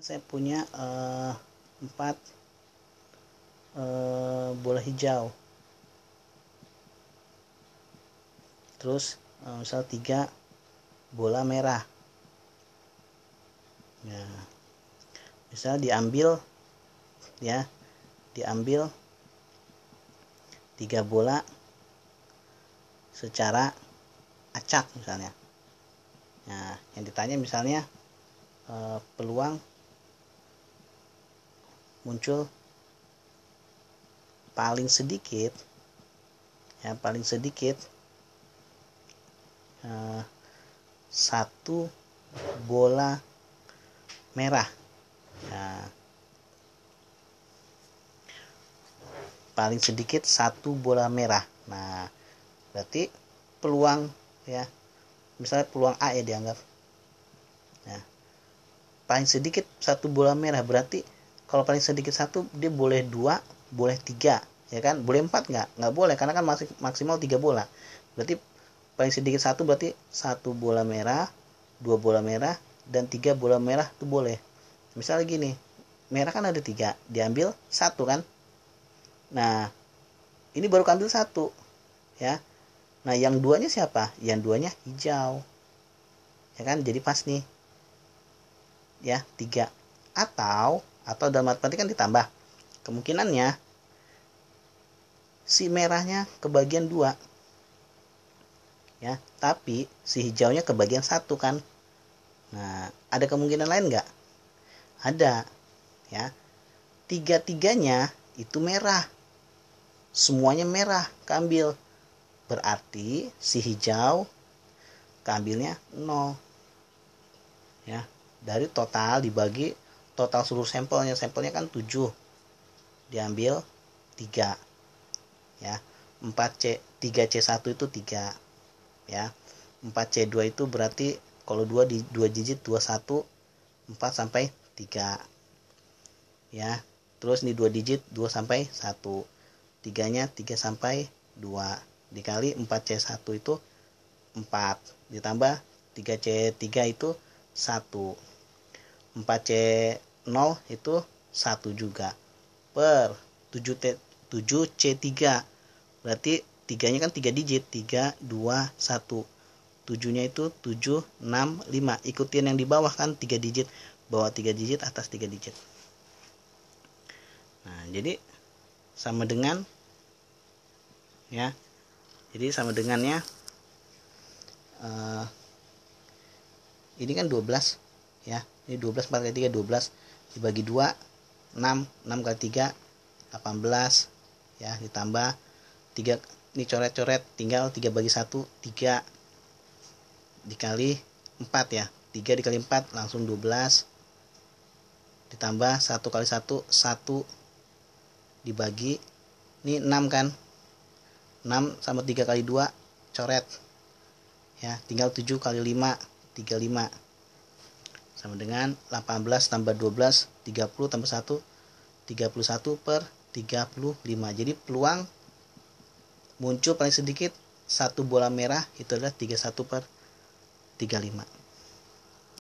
saya punya uh, uh, bola hijau terus uh, misal tiga bola merah ya misal diambil ya diambil tiga bola secara acak misalnya nah yang ditanya misalnya uh, peluang muncul paling sedikit ya paling sedikit uh, satu bola merah ya. paling sedikit satu bola merah nah berarti peluang ya misalnya peluang A ya dianggap ya. paling sedikit satu bola merah berarti kalau paling sedikit satu dia boleh dua boleh tiga ya kan boleh empat nggak nggak boleh karena kan maksimal tiga bola berarti paling sedikit satu berarti satu bola merah dua bola merah dan tiga bola merah itu boleh misalnya gini merah kan ada tiga diambil satu kan nah ini baru ambil satu ya nah yang duanya siapa yang duanya hijau ya kan jadi pas nih ya tiga atau atau dalam arti kan ditambah kemungkinannya si merahnya kebagian dua ya tapi si hijaunya kebagian satu kan nah ada kemungkinan lain nggak ada ya tiga tiganya itu merah semuanya merah kambil berarti si hijau kambilnya nol ya dari total dibagi total seluruh sampelnya sampelnya kan 7 diambil 3 ya 4C 3C1 itu 3 ya 4C2 itu berarti kalau 2 di 2 digit 21 4 sampai 3 ya terus di 2 digit 2 sampai 1 3 nya 3 sampai 2 dikali 4C1 itu 4 ditambah 3C3 itu 1 4C0 itu 1 juga per 7T 7C3 berarti tiganya kan 3 digit 3 2 1 7 nya itu 7 6 5 ikutin yang di bawah kan 3 digit bawah 3 digit atas 3 digit nah jadi sama dengan ya jadi sama dengannya uh, ini kan 12 ya ini 12 4 kali 3 12 dibagi 2 6 6 kali 3 18 ya ditambah 3 ini coret-coret tinggal 3 bagi 1 3 dikali 4 ya 3 dikali 4 langsung 12 ditambah 1 kali 1 1 dibagi ini 6 kan 6 sama 3 kali 2 coret ya tinggal 7 kali 5 35 sama dengan 18 tambah 12 30 tambah 1 31 per 35 jadi peluang muncul paling sedikit satu bola merah itu adalah 31 per 35